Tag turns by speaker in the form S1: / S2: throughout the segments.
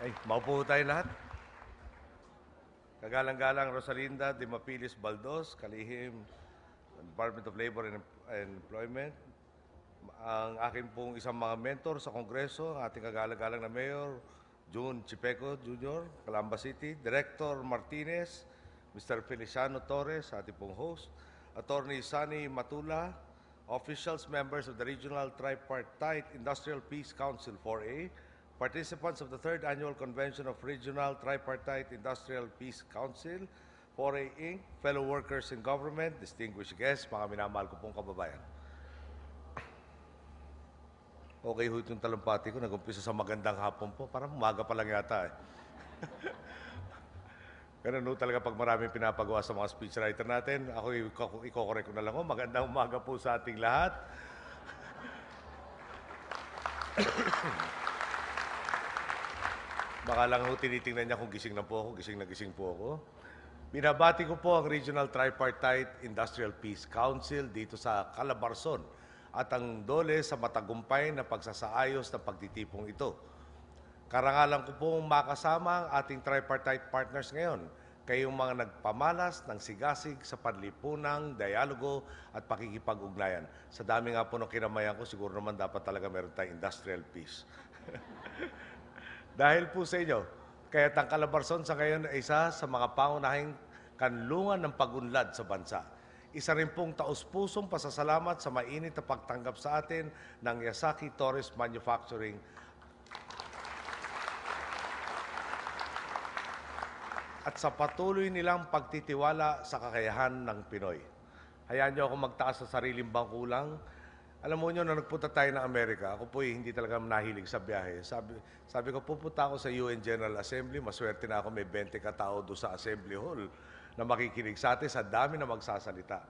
S1: Ay, maupo tayo lahat. Kagalang-galang Rosalinda de Mapilis Baldos, Kalihim, Department of Labor and Employment. Ang akin pong isang mga mentor sa Kongreso, ang ating kagalang-galang na Mayor, June Chipeco Jr., Calamba City, Director Martinez, Mr. Feliciano Torres, ating pong host, Attorney Sunny Matula, officials, members of the Regional Tripartite Industrial Peace Council 4A, participants of the third annual convention of Regional Tripartite Industrial Peace Council, for a Inc., fellow workers in government, distinguished guests, mga minamahal ko pong kababayan. Okay ho itong talampati ko, nagumpisa sa magandang hapon po. Parang umaga pa lang yata eh. Ganun no, talaga pag maraming pinapagawa sa mga speechwriter natin. Ako ikokorek ko na lang Oh, Magandang umaga po sa ating lahat. Baka lang ho tinitingnan niya kung gising na po ako, gising na gising po ako. Binabati ko po ang Regional Tripartite Industrial Peace Council dito sa Calabarzon at ang dole sa matagumpay na pagsasaayos ng pagtitipong ito. Karangalan ko pong makasama ang ating tripartite partners ngayon, kayong mga nagpamalas ng sigasig sa panlipunang, dialogo at pakikipag-ugnayan. Sa dami nga po ng kinamayan ko, siguro naman dapat talaga meron tayong industrial peace. Dahil po sa inyo, kaya Tangkalabarson sa ngayon ay isa sa mga pangunahing kanlungan ng pagunlad sa bansa. Isa rin pong taus-pusong pasasalamat sa mainit na pagtanggap sa atin ng Yasaki Torres Manufacturing at sa patuloy nilang pagtitiwala sa kakayahan ng Pinoy. Hayaan niyo ako magtaas sa sariling bangkulang alam mo nyo, na nagpunta tayo ng Amerika, ako po eh, hindi talaga nahilig sa biyahe. Sabi, sabi ko, pupunta ako sa UN General Assembly, maswerte na ako may 20 katao doon sa Assembly Hall na makikinig sa atin, sa dami na magsasalita.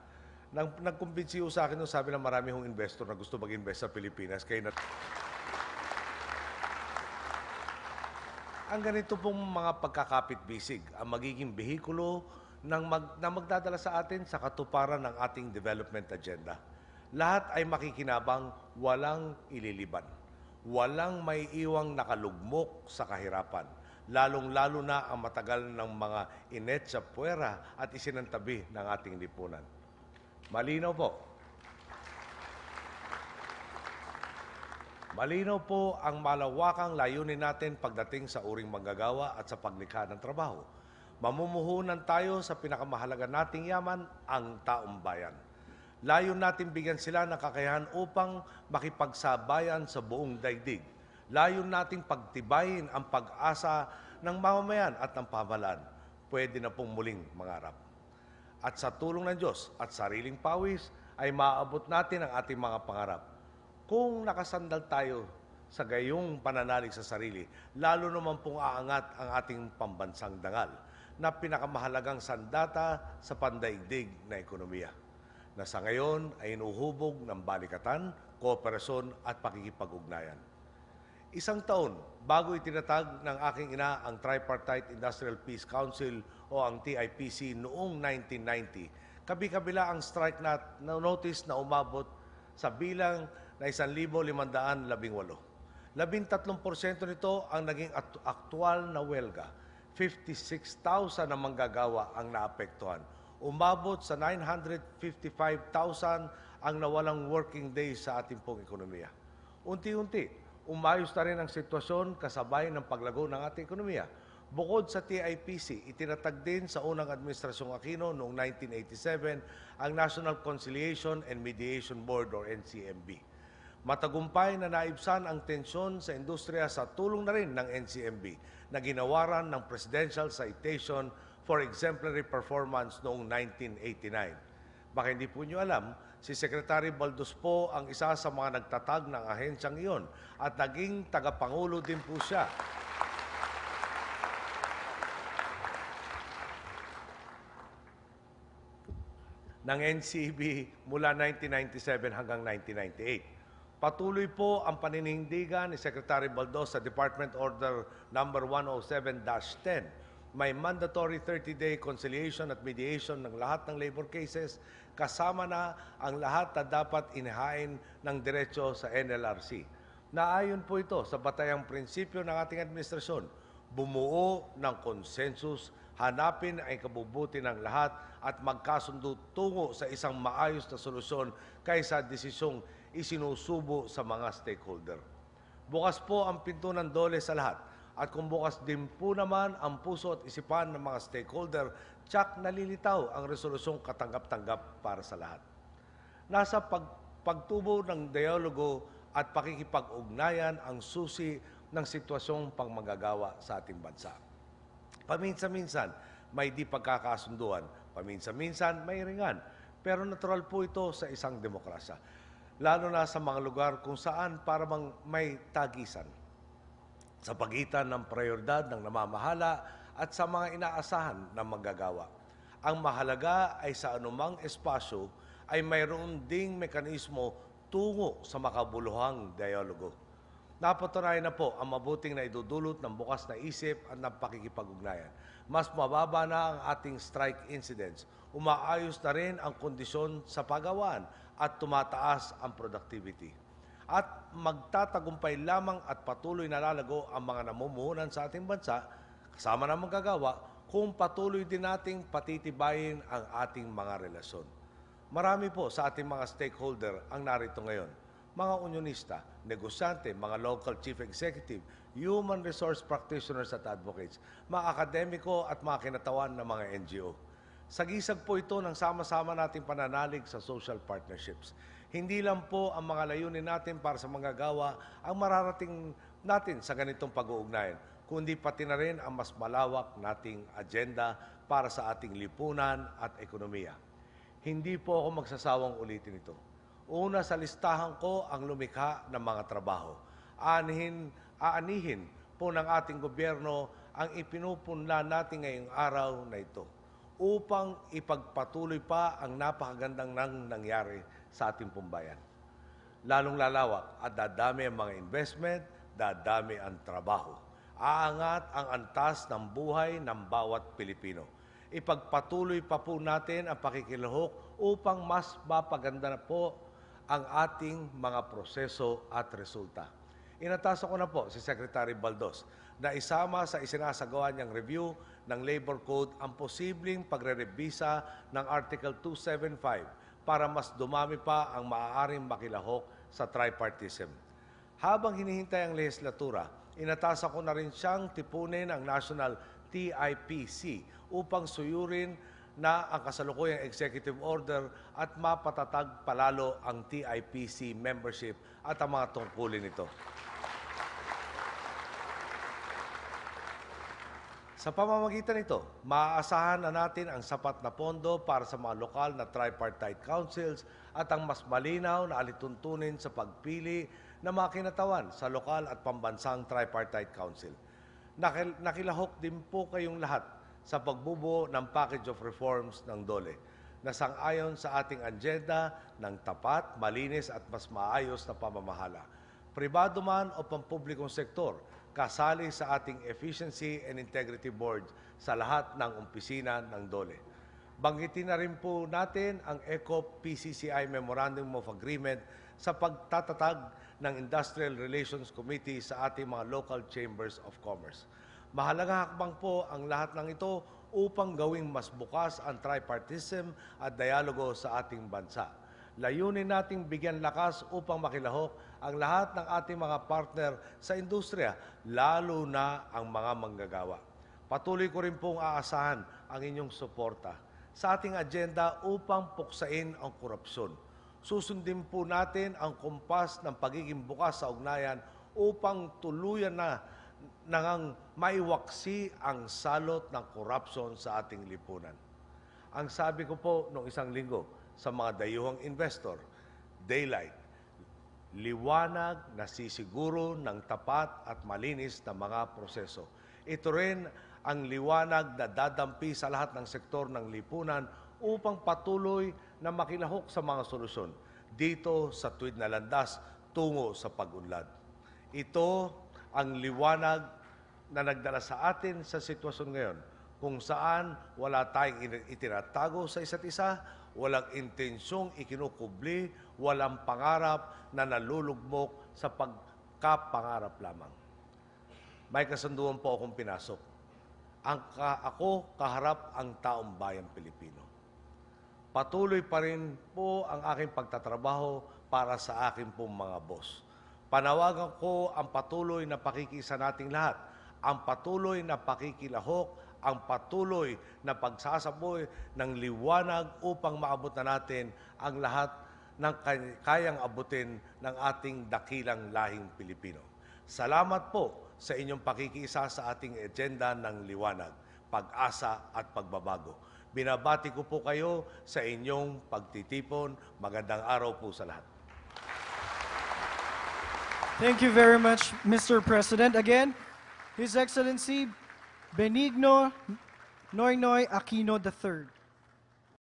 S1: Nang, nagkumbinsi ho sa akin nung sabi na marami hong investor na gusto mag-invest sa Pilipinas. Kaya na... ang ganito pong mga pagkakapit bisig ang magiging behikulo ng mag, na magdadala sa atin sa katuparan ng ating development agenda. Lahat ay makikinabang, walang ililiban. Walang may iwang nakalugmok sa kahirapan. Lalong-lalo na ang matagal ng mga inet sa puwera at isinantabi ng ating lipunan. Malinaw po. Malinaw po ang malawakang layunin natin pagdating sa uring manggagawa at sa paglikha ng trabaho. Mamumuhunan tayo sa pinakamahalaga nating yaman, ang taong bayan. Layo natin bigyan sila ng kakayahan upang makipagsabayan sa buong daigdig. Layo nating pagtibayin ang pag-asa ng mamamayan at ng pamahalaan. Pwede na pong muling mangarap. At sa tulong ng Diyos at sariling pawis ay maaabot natin ang ating mga pangarap. Kung nakasandal tayo sa gayong pananalig sa sarili, lalo naman pong aangat ang ating pambansang dangal na pinakamahalagang sandata sa pandaigdig na ekonomiya na sa ngayon ay inuhubog ng balikatan, kooperasyon at pakikipag-ugnayan. Isang taon bago itinatag ng aking ina ang Tripartite Industrial Peace Council o ang TIPC noong 1990, kabi-kabila ang strike na notice na umabot sa bilang na 1,518. Labintatlong nito ang naging aktual na welga. 56,000 na manggagawa ang naapektuhan umabot sa 955,000 ang nawalang working days sa ating pong ekonomiya. Unti-unti, umayos na rin ang sitwasyon kasabay ng paglago ng ating ekonomiya. Bukod sa TIPC, itinatag din sa unang Administrasyong Aquino noong 1987 ang National Conciliation and Mediation Board or NCMB. Matagumpay na naibsan ang tensyon sa industriya sa tulong na rin ng NCMB na ginawaran ng Presidential Citation for exemplary performance noong 1989. Baka hindi po nyo alam, si Secretary Baldos po ang isa sa mga nagtatag ng ahensyang iyon at naging tagapangulo din po siya. ng NCB mula 1997 hanggang 1998. Patuloy po ang paninindigan ni Secretary Baldos sa Department Order number no. 107-10 may mandatory 30-day conciliation at mediation ng lahat ng labor cases kasama na ang lahat na dapat inihain ng diretso sa NLRC. Naayon po ito sa batayang prinsipyo ng ating administrasyon, bumuo ng konsensus, hanapin ang ikabubuti ng lahat at magkasundo tungo sa isang maayos na solusyon kaysa desisyong isinusubo sa mga stakeholder. Bukas po ang pinto ng dole sa lahat at kung bukas din po naman ang puso at isipan ng mga stakeholder, tsak nalilitaw ang resolusyong katanggap-tanggap para sa lahat. Nasa pag pagtubo ng dialogo at pakikipag-ugnayan ang susi ng sitwasyong pangmagagawa sa ating bansa. Paminsan-minsan, may di pagkakasunduan. Paminsan-minsan, may ringan. Pero natural po ito sa isang demokrasya. Lalo na sa mga lugar kung saan para mang may tagisan sa pagitan ng prioridad ng namamahala at sa mga inaasahan ng manggagawa. Ang mahalaga ay sa anumang espasyo ay mayroon ding mekanismo tungo sa makabuluhang dialogo. Napatunayan na po ang mabuting na idudulot ng bukas na isip at ng pakikipag-ugnayan. Mas mababa na ang ating strike incidents. Umaayos na rin ang kondisyon sa pagawaan at tumataas ang productivity at magtatagumpay lamang at patuloy na lalago ang mga namumuhunan sa ating bansa kasama ng magagawa kung patuloy din nating patitibayin ang ating mga relasyon. Marami po sa ating mga stakeholder ang narito ngayon. Mga unionista, negosyante, mga local chief executive, human resource practitioners at advocates, mga akademiko at mga kinatawan ng mga NGO. Sagisag po ito ng sama-sama nating pananalig sa social partnerships. Hindi lang po ang mga layunin natin para sa mga gawa ang mararating natin sa ganitong pag-uugnayan, kundi pati na rin ang mas malawak nating agenda para sa ating lipunan at ekonomiya. Hindi po ako magsasawang ulitin ito. Una sa listahan ko ang lumikha ng mga trabaho. Anihin, aanihin po ng ating gobyerno ang ipinupunla natin ngayong araw na ito upang ipagpatuloy pa ang napakagandang nang nangyari sa ating pambayan. Lalong lalawak at dadami ang mga investment, dadami ang trabaho. Aangat ang antas ng buhay ng bawat Pilipino. Ipagpatuloy pa po natin ang pakikilahok upang mas mapaganda na po ang ating mga proseso at resulta. Inatasan ko na po si Secretary Baldos na isama sa isinasagawa niyang review ng Labor Code ang posibleng pagre-revisa ng Article 275 para mas dumami pa ang maaaring makilahok sa tripartism. Habang hinihintay ang lehislatura, inatasa ko na rin siyang tipunin ang National TIPC upang suyurin na ang kasalukuyang executive order at mapatatag palalo ang TIPC membership at ang mga tungkulin nito. Sa pamamagitan nito, maaasahan na natin ang sapat na pondo para sa mga lokal na tripartite councils at ang mas malinaw na alituntunin sa pagpili ng mga kinatawan sa lokal at pambansang tripartite council. Nakil nakilahok din po kayong lahat sa pagbubuo ng package of reforms ng DOLE na sangayon sa ating agenda ng tapat, malinis at mas maayos na pamamahala pribado man o pampublikong sektor, kasali sa ating Efficiency and Integrity Board sa lahat ng umpisina ng DOLE. Banggitin na rin po natin ang ECO-PCCI Memorandum of Agreement sa pagtatatag ng Industrial Relations Committee sa ating mga local chambers of commerce. Mahalaga hakbang po ang lahat ng ito upang gawing mas bukas ang tripartism at dialogo sa ating bansa. Layunin nating bigyan lakas upang makilahok ang lahat ng ating mga partner sa industriya, lalo na ang mga manggagawa. Patuloy ko rin pong aasahan ang inyong suporta sa ating agenda upang puksain ang korupsyon. Susundin po natin ang kumpas ng pagiging bukas sa ugnayan upang tuluyan na nangang maiwaksi ang salot ng korupsyon sa ating lipunan. Ang sabi ko po noong isang linggo, sa mga dayuhang investor. Daylight, liwanag na sisiguro ng tapat at malinis na mga proseso. Ito rin ang liwanag na dadampi sa lahat ng sektor ng lipunan upang patuloy na makilahok sa mga solusyon dito sa tuwid na landas tungo sa pagunlad. Ito ang liwanag na nagdala sa atin sa sitwasyon ngayon kung saan wala tayong itinatago sa isa't isa, walang intensyong ikinukubli, walang pangarap na nalulugmok sa pagkapangarap lamang. May kasunduan po akong pinasok. Ang ka ako kaharap ang taong bayan Pilipino. Patuloy pa rin po ang aking pagtatrabaho para sa aking pong mga boss. Panawagan ko ang patuloy na pakikisa nating lahat, ang patuloy na pakikilahok ang patuloy na pagsasaboy ng liwanag upang maabot na natin ang lahat ng kayang abutin ng ating dakilang lahing Pilipino. Salamat po sa inyong pakikiisa sa ating agenda ng liwanag, pag-asa at pagbabago. Binabati ko po kayo sa inyong pagtitipon. Magandang araw po sa lahat. Thank you very much, Mr. President. Again, His Excellency Benigno Noynoy Aquino III.